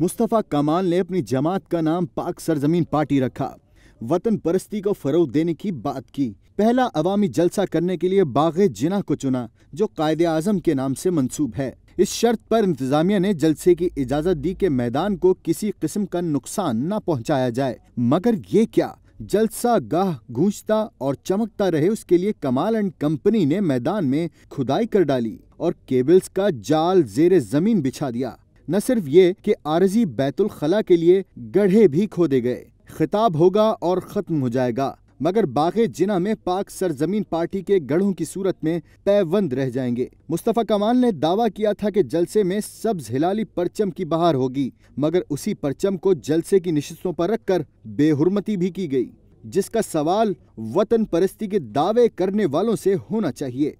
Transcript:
मुस्तफ़ा कमाल ने अपनी जमात का नाम पाक सरजमीन पार्टी रखा वतन परस्ती को फरोग देने की बात की पहला अवामी जलसा करने के लिए बाग जिना को चुना जो कायद आजम के नाम से मंसूब है इस शर्त पर इंतजामिया ने जलसे की इजाज़त दी कि मैदान को किसी किस्म का नुकसान न पहुंचाया जाए मगर ये क्या जलसा गाह गूंजता और चमकता रहे उसके लिए कमाल एंड कंपनी ने मैदान में खुदाई कर डाली और केबल्स का जाल जेर जमीन बिछा दिया न सिर्फ ये कि आरजी बैतुल खला के लिए गढ़े भी खोदे गए खिताब होगा और ख़त्म हो जाएगा मगर बागे जिना में पाक सरजमीन पार्टी के गढ़ों की सूरत में पैबंद रह जाएंगे मुस्तफ़ा कमाल ने दावा किया था कि जलसे में सब्ज हिलाली परचम की बहार होगी मगर उसी परचम को जलसे की नशस्तों पर रखकर बेहरमती भी की गई जिसका सवाल वतन परस्ती के दावे करने वालों से होना चाहिए